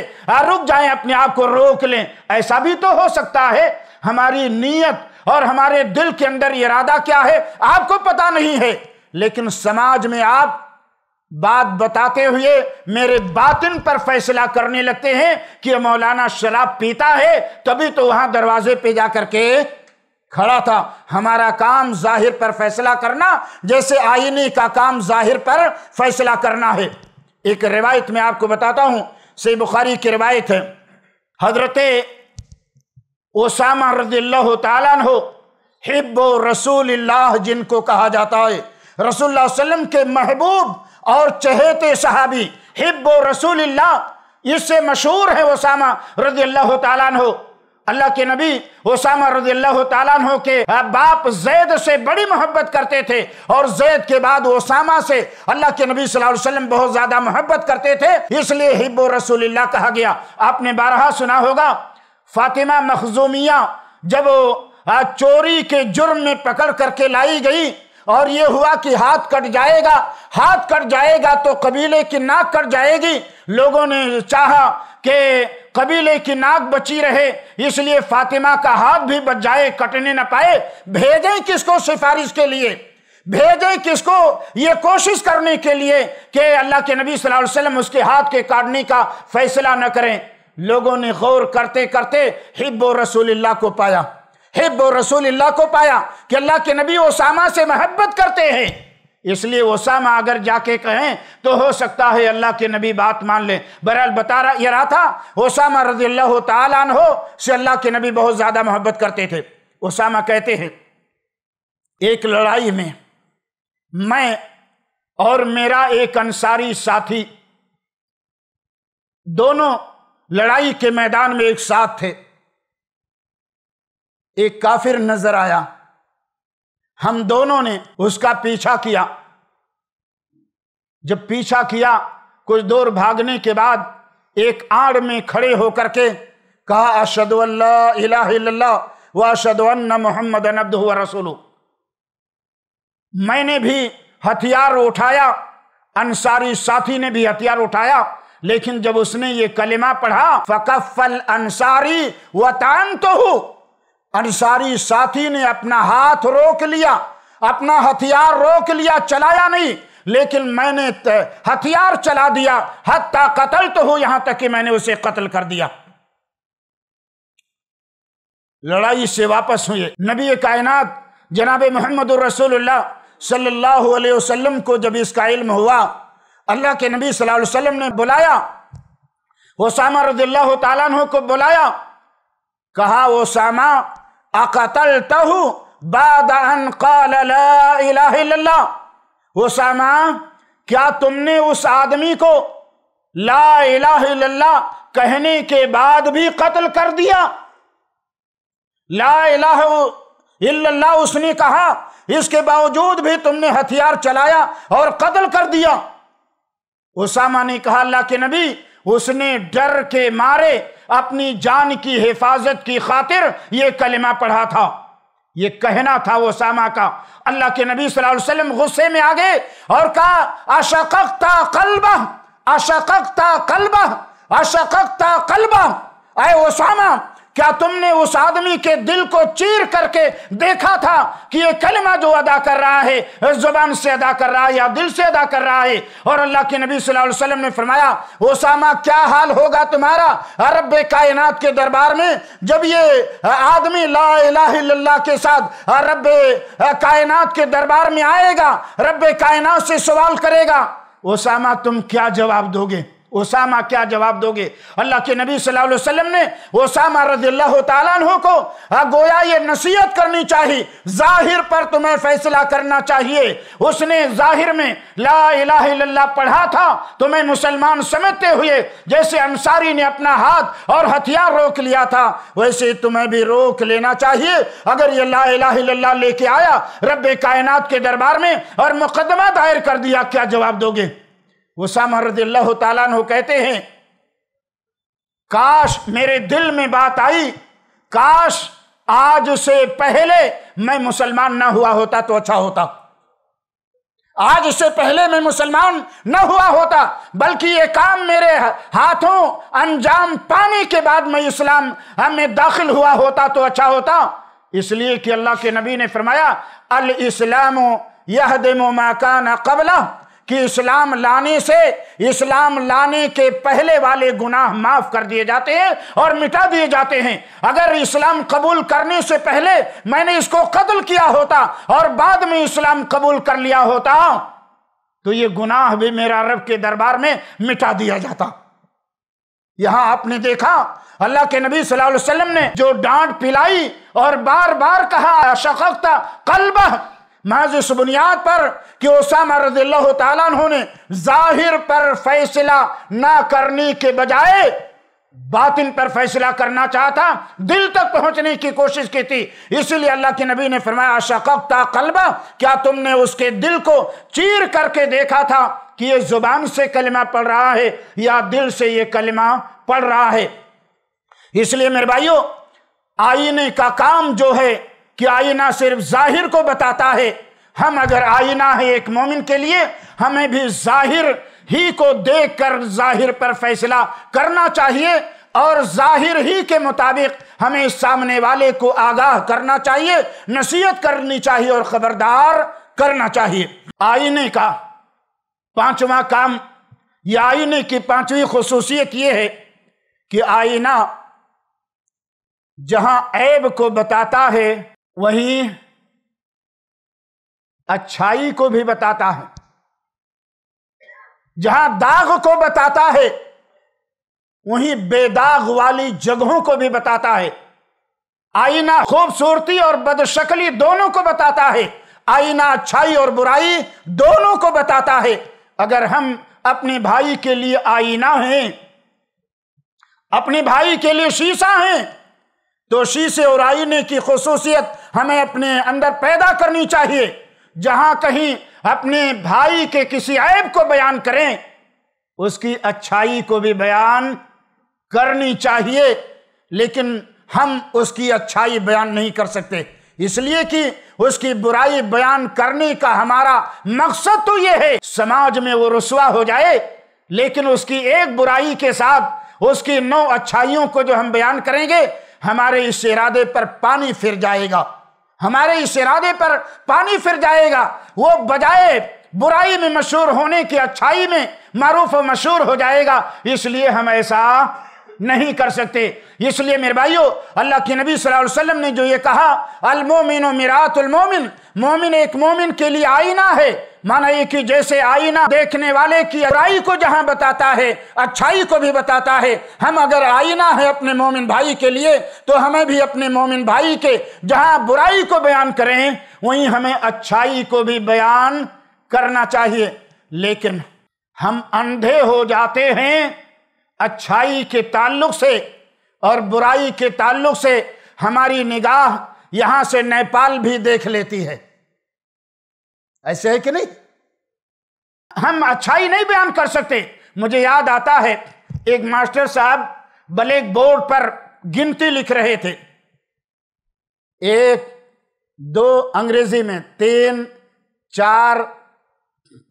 रुक जाएं अपने आप को रोक लें ऐसा भी तो हो सकता है हमारी नीयत और हमारे दिल के अंदर इरादा क्या है आपको पता नहीं है लेकिन समाज में आप बात बताते हुए मेरे बातिन पर फैसला करने लगते हैं कि मौलाना शराब पीता है तभी तो वहां दरवाजे पे जा करके खड़ा था हमारा काम जाहिर पर फैसला करना जैसे आईनी का काम जाहिर पर फैसला करना है एक रिवायत में आपको बताता हूं से बुखारी की रिवायत है हजरत ओसामा रजील्ला तन हो हिब्बो रसूल जिनको कहा जाता है रसुल्ला के महबूब और चहेते सहाबी हिब्बो रसूल इससे मशहूर है ओसामा रजी अल्लाह अल्लाह के नबी ओसामा रजी अल्लाह के बाप जैद से बड़ी मोहब्बत करते थे और जैद के बाद ओसामा से अल्लाह के नबी वसल्लम बहुत ज़्यादा मोहब्बत करते थे इसलिए हिब्बो रसूल कहा गया आपने बारहा सुना होगा फातिमा मखजूमिया जब चोरी के जुर्म में पकड़ करके लाई गई और ये हुआ कि हाथ कट जाएगा हाथ कट जाएगा तो कबीले की नाक कट जाएगी लोगों ने चाहा कि कबीले की नाक बची रहे इसलिए फातिमा का हाथ भी बच जाए कटने ना पाए भेजें किसको सिफारिश के लिए भेजे किसको ये कोशिश करने के लिए कि अल्लाह के नबी सल्लल्लाहु अलैहि वसल्लम उसके हाथ के काटने का फैसला न करें लोगों ने गौर करते करते हिब्ब रसूलुल्लाह को पाया हिब रसूल अल्लाह को पाया कि अल्लाह के नबी ओसामा से महब्बत करते हैं इसलिए ओसामा अगर जाके कहें तो हो सकता है अल्लाह के नबी बात मान लें बहरहाल बता रहा यह रहा था ओसामा रजी अल्लाह तन हो से अल्लाह के नबी बहुत ज़्यादा मोहब्बत करते थे ओसामा कहते हैं एक लड़ाई में मैं और मेरा एक अंसारी साथी दोनों लड़ाई के मैदान में एक साथ थे एक काफिर नजर आया हम दोनों ने उसका पीछा किया जब पीछा किया कुछ दूर भागने के बाद एक आड़ में खड़े होकर के कहा अशद व अशदन मोहम्मद हुआ रसोलो मैंने भी हथियार उठाया अंसारी साथी ने भी हथियार उठाया लेकिन जब उसने ये कलिमा पढ़ा फकफल अंसारी वो अंसारी साथी ने अपना हाथ रोक लिया अपना हथियार रोक लिया चलाया नहीं लेकिन मैंने हथियार चला दिया हत्या कतल तो हो यहां तक कि मैंने उसे कत्ल कर दिया लड़ाई से वापस हुए नबी कायनात जनाब मोहम्मद रसूलुल्लाह सल्लल्लाहु अलैहि वसल्लम को जब इसका इल्म हुआ अल्लाह के नबी सल्लल्लाहु अलैहि वसल्लम ने बुलाया ओसामा रजील्ला तु को बुलाया कहा ओसामा अकतल तहु बादन काला उसामा क्या तुमने उस आदमी को ला इल्लल्लाह कहने के बाद भी कत्ल कर दिया ला इल्लल्लाह उसने कहा इसके बावजूद भी तुमने हथियार चलाया और कत्ल कर दिया उसामा ने कहा अल्लाह के नबी उसने डर के मारे अपनी जान की हिफाजत की खातिर ये कलिमा पढ़ा था ये कहना था वो सामा का अल्लाह के नबी सल्लल्लाहु अलैहि वसल्लम गुस्से में आ गए और कहा अशकता कलबा अशकता कलबा अशकता कलबा वो ओसामा क्या तुमने उस आदमी के दिल को चीर करके देखा था कि ये कलमा जो अदा कर रहा है जुबान से अदा कर रहा है या दिल से अदा कर रहा है और अल्लाह के नबी सल्लल्लाहु अलैहि वसल्लम ने फरमाया ओसामा क्या हाल होगा तुम्हारा अरब कायनात के दरबार में जब ये आदमी ला के साथ रब कायनात के दरबार में आएगा रब कायनात से सवाल करेगा ओसामा तुम क्या जवाब दोगे ओसामा क्या जवाब दोगे अल्लाह के नबी सल्लल्लाहु अलैहि वसल्लम ने ओसामा रजील्ला तु को हाँ, गोया ये नसीहत करनी चाहिए जाहिर पर तुम्हें फैसला करना चाहिए उसने जाहिर में ला इला पढ़ा था तुम्हें मुसलमान समझते हुए जैसे अंसारी ने अपना हाथ और हथियार रोक लिया था वैसे तुम्हें भी रोक लेना चाहिए अगर ये ला इला लेके आया रब कायनात के दरबार में और मुकदमा दायर कर दिया क्या जवाब दोगे वसाम रदील्ला कहते हैं काश मेरे दिल में बात आई काश आज से पहले मैं मुसलमान ना हुआ होता तो अच्छा होता आज से पहले मैं मुसलमान न हुआ होता बल्कि ये काम मेरे हाथों अंजाम पाने के बाद मैं इस्लाम हमें दाखिल हुआ होता तो अच्छा होता इसलिए कि अल्लाह के नबी ने फरमाया अल इस्लाम यह दे माकाना कबला कि इस्लाम लाने से इस्लाम लाने के पहले वाले गुनाह माफ कर दिए जाते हैं और मिटा दिए जाते हैं अगर इस्लाम कबूल करने से पहले मैंने इसको कत्ल किया होता और बाद में इस्लाम कबूल कर लिया होता तो ये गुनाह भी मेरा रब के दरबार में मिटा दिया जाता यहां आपने देखा अल्लाह के नबी सल्लल्लाहु अलैहि वसल्लम ने जो डांट पिलाई और बार बार कहा शखकता कलबह महज इस बुनियाद पर कि ओसामा रजील्ला ने जाहिर पर फैसला ना करने के बजाय बातिन पर फैसला करना चाहता दिल तक पहुंचने की कोशिश की थी इसीलिए अल्लाह के नबी ने फरमाया शकता कलबा क्या तुमने उसके दिल को चीर करके देखा था कि ये जुबान से कलमा पढ़ रहा है या दिल से ये कलमा पढ़ रहा है इसलिए मेरे भाइयों आईने का काम जो है कि आईना सिर्फ जाहिर को बताता है हम अगर आईना है एक मोमिन के लिए हमें भी जाहिर ही को देखकर जाहिर पर फैसला करना चाहिए और जाहिर ही के मुताबिक हमें सामने वाले को आगाह करना चाहिए नसीहत करनी चाहिए और खबरदार करना चाहिए आईने का पांचवा काम या आईने की पांचवी खसूसियत यह है कि आईना जहां ऐब को बताता है वहीं अच्छाई को भी बताता है जहां दाग को बताता है वहीं बेदाग वाली जगहों को भी बताता है आईना खूबसूरती और बदशकली दोनों को बताता है आईना अच्छाई और बुराई दोनों को बताता है अगर हम अपने भाई के लिए आईना हैं अपने भाई के लिए शीशा हैं तो शीशे और आईने की खसूसियत हमें अपने अंदर पैदा करनी चाहिए जहां कहीं अपने भाई के किसी ऐब को बयान करें उसकी अच्छाई को भी बयान करनी चाहिए लेकिन हम उसकी अच्छाई बयान नहीं कर सकते इसलिए कि उसकी बुराई बयान करने का हमारा मकसद तो यह है समाज में वो रसुआ हो जाए लेकिन उसकी एक बुराई के साथ उसकी नौ अच्छाइयों को जो हम बयान करेंगे हमारे इस इरादे पर पानी फिर जाएगा हमारे इस इरादे पर पानी फिर जाएगा वो बजाय बुराई में मशहूर होने की अच्छाई में मरूफ मशहूर हो जाएगा इसलिए हम ऐसा नहीं कर सकते इसलिए मेरे भाइयों अल्लाह के नबी सल्लल्लाहु अलैहि वसल्लम ने जो ये कहा अलमोमिन मिरातुल मोमिन मोमिन एक मोमिन के लिए आईना है माना कि जैसे आईना देखने वाले की अच्छाई को जहां बताता है अच्छाई को भी बताता है हम अगर आईना है अपने मोमिन भाई के लिए तो हमें भी अपने मोमिन भाई के जहां बुराई को बयान करें वहीं हमें अच्छाई को भी बयान करना चाहिए लेकिन हम अंधे हो जाते हैं अच्छाई के ताल्लुक से और बुराई के ताल्लुक से हमारी निगाह यहाँ से नेपाल भी देख लेती है ऐसे है कि नहीं हम अच्छाई नहीं बयान कर सकते मुझे याद आता है एक मास्टर साहब ब्लैक बोर्ड पर गिनती लिख रहे थे एक दो अंग्रेजी में तीन चार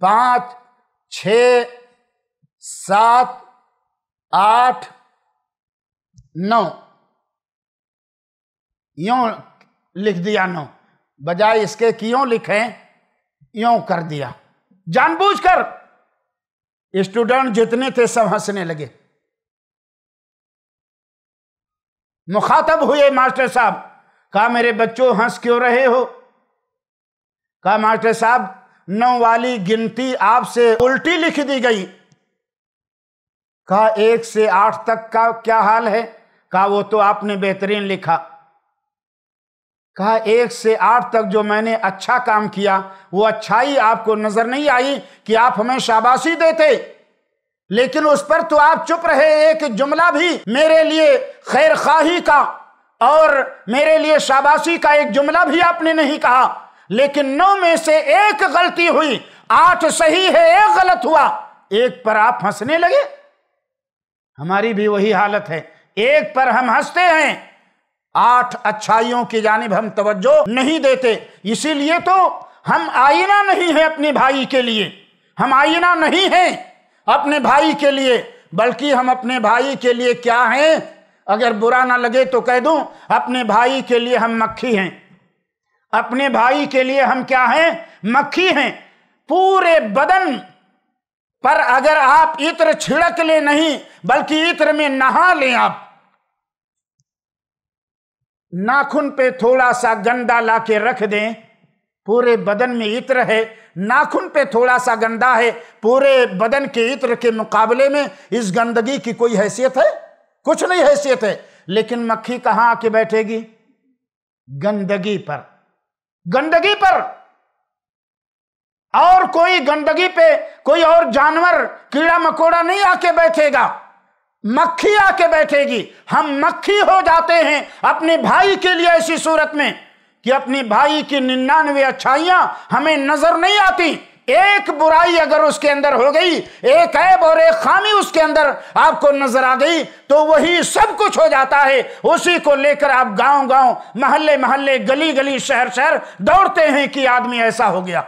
पांच छ सात आठ नौ यो लिख दिया नौ बजाय इसके क्यों लिखें यों कर दिया जानबूझकर स्टूडेंट जितने थे सब हंसने लगे मुखातब हुए मास्टर साहब कहा मेरे बच्चों हंस क्यों रहे हो कहा मास्टर साहब नौ वाली गिनती आपसे उल्टी लिख दी गई कहा एक से आठ तक का क्या हाल है कहा वो तो आपने बेहतरीन लिखा कहा एक से आठ तक जो मैंने अच्छा काम किया वो अच्छाई आपको नजर नहीं आई कि आप हमें शाबाशी देते लेकिन उस पर तो आप चुप रहे एक जुमला भी मेरे लिए खैर खाही का और मेरे लिए शाबाशी का एक जुमला भी आपने नहीं कहा लेकिन नौ में से एक गलती हुई आठ सही है एक गलत हुआ एक पर आप हंसने लगे हमारी भी वही हालत है एक पर हम हंसते हैं आठ अच्छाइयों की जानब हम तवज्जो नहीं देते इसीलिए तो हम आईना नहीं है अपने भाई के लिए हम आईना नहीं है अपने भाई के लिए बल्कि हम अपने भाई के लिए क्या हैं अगर बुरा ना लगे तो कह दूं अपने भाई के लिए हम मक्खी हैं अपने भाई के लिए हम क्या हैं मक्खी हैं पूरे बदन पर अगर आप इत्र छिड़क ले नहीं बल्कि इत्र में नहा लें आप नाखून पे थोड़ा सा गंदा ला के रख दें पूरे बदन में इत्र है नाखून पे थोड़ा सा गंदा है पूरे बदन के इत्र के मुकाबले में इस गंदगी की कोई हैसियत है कुछ नहीं हैसियत है लेकिन मक्खी कहां आके बैठेगी गंदगी पर गंदगी पर और कोई गंदगी पे कोई और जानवर कीड़ा मकोड़ा नहीं आके बैठेगा मक्खी आके बैठेगी हम मक्खी हो जाते हैं अपने भाई के लिए ऐसी सूरत में कि अपने भाई की निन्यानवे अच्छाइयां हमें नजर नहीं आती एक बुराई अगर उसके अंदर हो गई एक ऐब और एक खामी उसके अंदर आपको नजर आ गई तो वही सब कुछ हो जाता है उसी को लेकर आप गांव गांव महल्ले महल्ले गली गली शहर शहर दौड़ते हैं कि आदमी ऐसा हो गया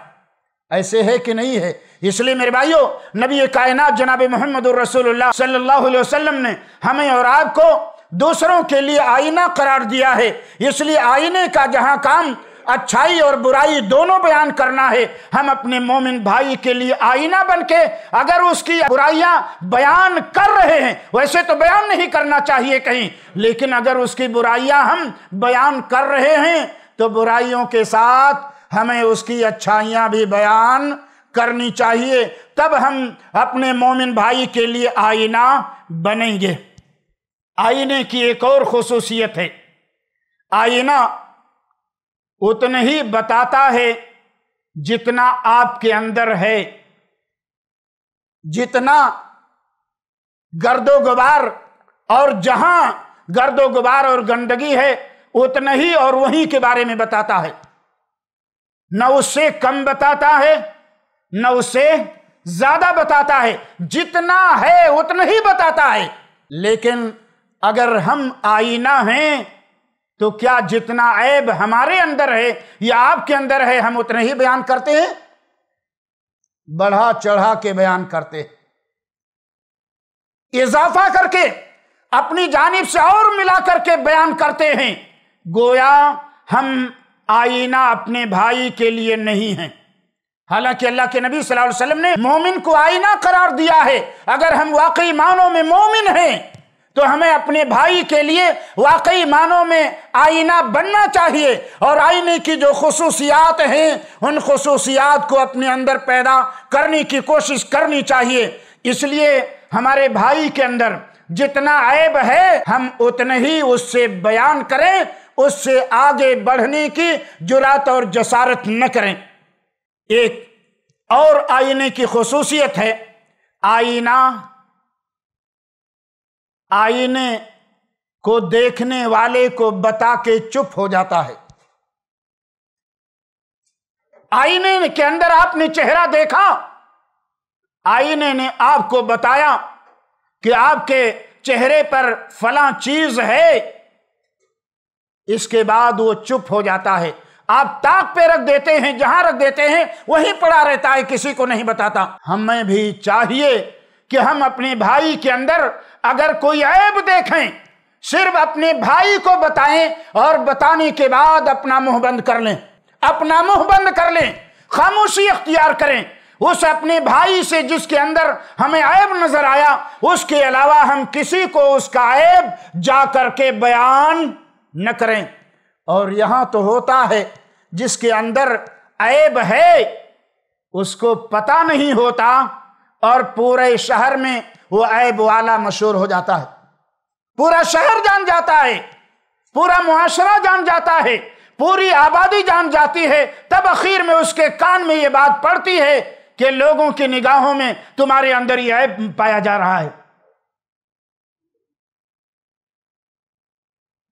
ऐसे है कि नहीं है इसलिए मेरे भाइयों नबी कायनात जनाब मोहम्मद वसल्लम ने हमें और आपको दूसरों के लिए आईना करार दिया है इसलिए आईने का जहाँ काम अच्छाई और बुराई दोनों बयान करना है हम अपने मोमिन भाई के लिए आईना बन के अगर उसकी बुराइयां बयान कर रहे हैं वैसे तो बयान नहीं करना चाहिए कहीं लेकिन अगर उसकी बुराइयां हम बयान कर रहे हैं तो बुराइयों के साथ हमें उसकी अच्छाइयाँ भी बयान करनी चाहिए तब हम अपने मोमिन भाई के लिए आईना बनेंगे आईने की एक और खसूसियत है आईना उतना ही बताता है जितना आपके अंदर है जितना गर्दो गुबार और जहां गर्दो गुबार और गंदगी है उतना ही और वहीं के बारे में बताता है न उससे कम बताता है न उसे ज्यादा बताता है जितना है उतना ही बताता है लेकिन अगर हम आईना हैं तो क्या जितना ऐब हमारे अंदर है या आपके अंदर है हम उतना ही बयान करते हैं बढ़ा चढ़ा के बयान करते हैं इजाफा करके अपनी जानिब से और मिला करके बयान करते हैं गोया हम आईना अपने भाई के लिए नहीं है हालांकि अल्लाह के नबी सल्लल्लाहु अलैहि वसल्लम ने मोमिन को आईना करार दिया है अगर हम वाकई मानों में मोमिन हैं तो हमें अपने भाई के लिए वाकई मानों में आईना बनना चाहिए और आईने की जो खसूसियात हैं उन खसूसियात को अपने अंदर पैदा करने की कोशिश करनी चाहिए इसलिए हमारे भाई के अंदर जितना ऐब है हम उतने ही उससे बयान करें उससे आगे बढ़ने की जुरात और जसारत न करें एक और आईने की खसूसियत है आईना आईने को देखने वाले को बता के चुप हो जाता है आईने के अंदर आपने चेहरा देखा आईने ने आपको बताया कि आपके चेहरे पर फला चीज है इसके बाद वो चुप हो जाता है आप ताक पे रख देते हैं जहां रख देते हैं वहीं पड़ा रहता है किसी को नहीं बताता हमें भी चाहिए कि हम अपने भाई के अंदर अगर कोई ऐब देखें सिर्फ अपने भाई को बताएं और बताने के बाद अपना मुंह बंद कर लें अपना मुंह बंद कर लें खामोशी अख्तियार करें उस अपने भाई से जिसके अंदर हमें ऐब नजर आया उसके अलावा हम किसी को उसका ऐब जा करके बयान न करें और यहां तो होता है जिसके अंदर ऐब है उसको पता नहीं होता और पूरे शहर में वो ऐब वाला मशहूर हो जाता है पूरा शहर जान जाता है पूरा मुआशरा जान जाता है पूरी आबादी जान जाती है तब आखिर में उसके कान में ये बात पड़ती है कि लोगों की निगाहों में तुम्हारे अंदर यह ऐब पाया जा रहा है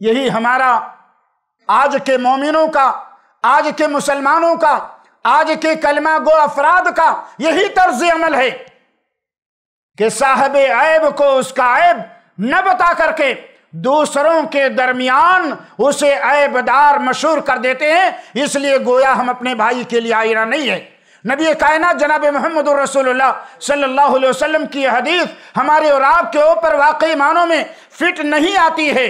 यही हमारा आज के मोमिनों का आज के मुसलमानों का आज के कलमा गो अफराद का यही तर्ज अमल है कि साहब ऐब को उसका ऐब न बता करके दूसरों के दरमियान उसे ऐबदार मशहूर कर देते हैं इसलिए गोया हम अपने भाई के लिए आईना नहीं है नबी कायना जनाब मोहम्मद सल्लाम की हदीस हमारे और आपके ऊपर वाकई मानों में फिट नहीं आती है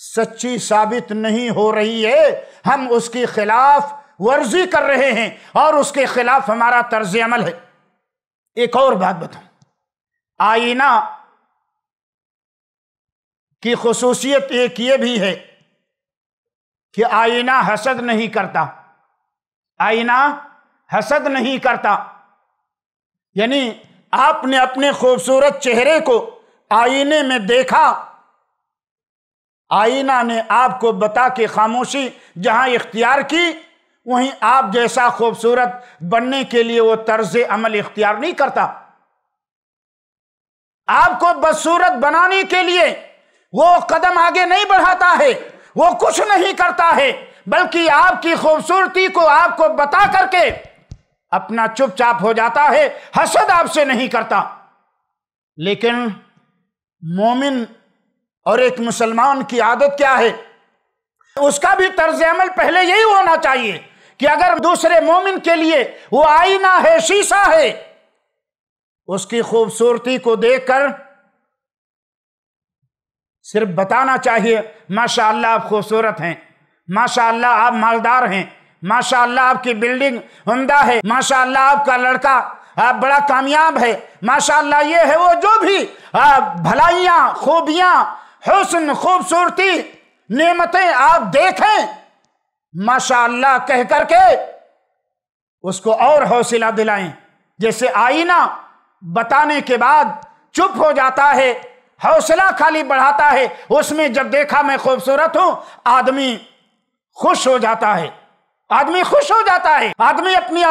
सच्ची साबित नहीं हो रही है हम उसके खिलाफ वर्जी कर रहे हैं और उसके खिलाफ हमारा तर्ज अमल है एक और बात बताऊं आईना की खसूसियत एक ये भी है कि आईना हसद नहीं करता आईना हसद नहीं करता यानी आपने अपने खूबसूरत चेहरे को आईने में देखा आईना ने आपको बता के खामोशी जहाँ इख्तियार की वहीं आप जैसा खूबसूरत बनने के लिए वो तर्ज अमल इख्तियार नहीं करता आपको बदसूरत बनाने के लिए वो कदम आगे नहीं बढ़ाता है वो कुछ नहीं करता है बल्कि आपकी खूबसूरती को आपको बता करके अपना चुपचाप हो जाता है हसद आपसे नहीं करता लेकिन मोमिन और एक मुसलमान की आदत क्या है उसका भी तर्ज अमल पहले यही होना चाहिए कि अगर दूसरे मोमिन के लिए वो आईना है शीशा है उसकी खूबसूरती को देखकर सिर्फ बताना चाहिए माशाल्लाह आप खूबसूरत हैं माशाल्लाह आप मालदार हैं माशाल्लाह आपकी बिल्डिंग उमदा है माशाल्लाह आपका लड़का आप बड़ा कामयाब है माशाल्लाह ये है वो जो भी भलाइयां खूबियां हुसन खूबसूरती नेमतें आप देखें माशाला कह करके उसको और हौसला दिलाएं जैसे आईना बताने के बाद चुप हो जाता है हौसला खाली बढ़ाता है उसमें जब देखा मैं खूबसूरत हूं आदमी खुश हो जाता है आदमी खुश हो जाता है आदमी अपनी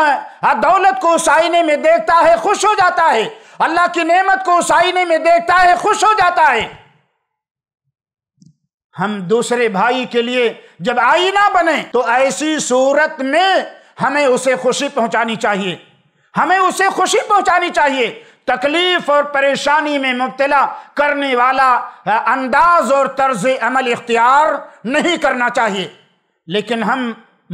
दौलत को उस आईने में देखता है खुश हो जाता है अल्लाह की नेमत को उस आईने में देखता है खुश हो जाता है हम दूसरे भाई के लिए जब आईना बने तो ऐसी सूरत में हमें उसे खुशी पहुंचानी चाहिए हमें उसे खुशी पहुंचानी चाहिए तकलीफ और परेशानी में मुबतला करने वाला अंदाज और तर्ज अमल इख्तियार नहीं करना चाहिए लेकिन हम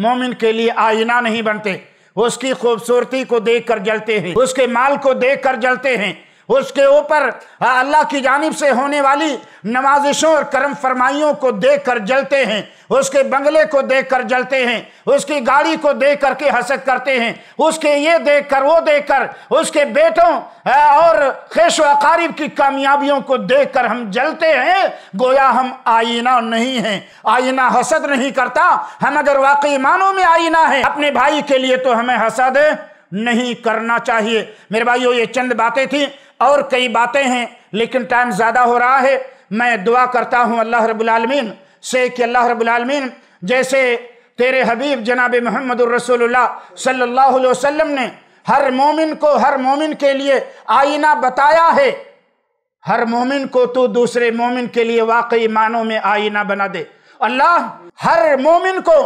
मोमिन के लिए आईना नहीं बनते उसकी खूबसूरती को देख कर जलते हैं उसके माल को देख कर जलते हैं उसके ऊपर अल्लाह की जानब से होने वाली नवाजिशों और करम फरमाइयों को देख कर जलते हैं उसके बंगले को देख कर जलते हैं उसकी गाड़ी को देख करके हसद करते हैं उसके ये देख कर वो देख कर उसके बेटों और खेश अकारीब की कामयाबियों को देख कर हम जलते हैं गोया हम आईना नहीं हैं आईना हसद नहीं करता हम अगर वाकई मानों में आईना है अपने भाई के लिए तो हमें हसद है नहीं करना चाहिए मेरे भाइयों ये चंद बातें थी और कई बातें हैं लेकिन टाइम ज़्यादा हो रहा है मैं दुआ करता हूँ अल्लाह रबालमीन से कि अल्लाह रबालमीन जैसे तेरे हबीब जनाब मोहम्मद रसोल्ला सल्लल्लाहु अलैहि वसल्लम ने हर मोमिन को हर मोमिन के लिए आईना बताया है हर मोमिन को तो दूसरे मोमिन के लिए वाकई मानों में आईना बना दे अल्लाह हर मोमिन को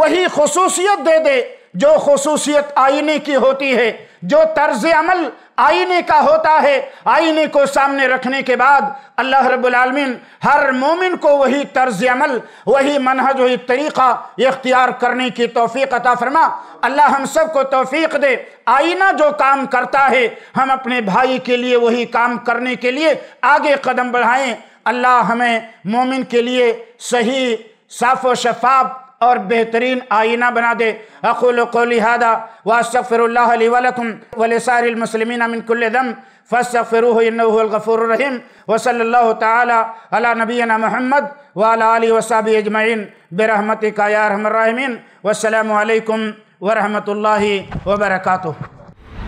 वही खसूसियत दे दे जो खसूसियत आईने की होती है जो तर्ज अमल आईने का होता है आईने को सामने रखने के बाद अल्लाह रबालमीन हर मोमिन को वही तर्ज अमल वही मनहज वही तरीक़ा इख्तियार करने की तोफ़ी अता फरमा अल्लाह हम सब को तोफ़ी दे आईना जो काम करता है हम अपने भाई के लिए वही काम करने के लिए आगे कदम बढ़ाएँ अल्लाह हमें मोमिन के लिए सही साफ़ शफाफ और बेहतरीन आईना बना दे अकुल लिहादा वास्तफ़िरल्लाम वलसारमसलमिन अमिनकुल्लम वसल तला नबीन महमद वाल वसाब अजमैन बरहमत कायारहमरमिन वसलम वरहमत वरहमल वर्क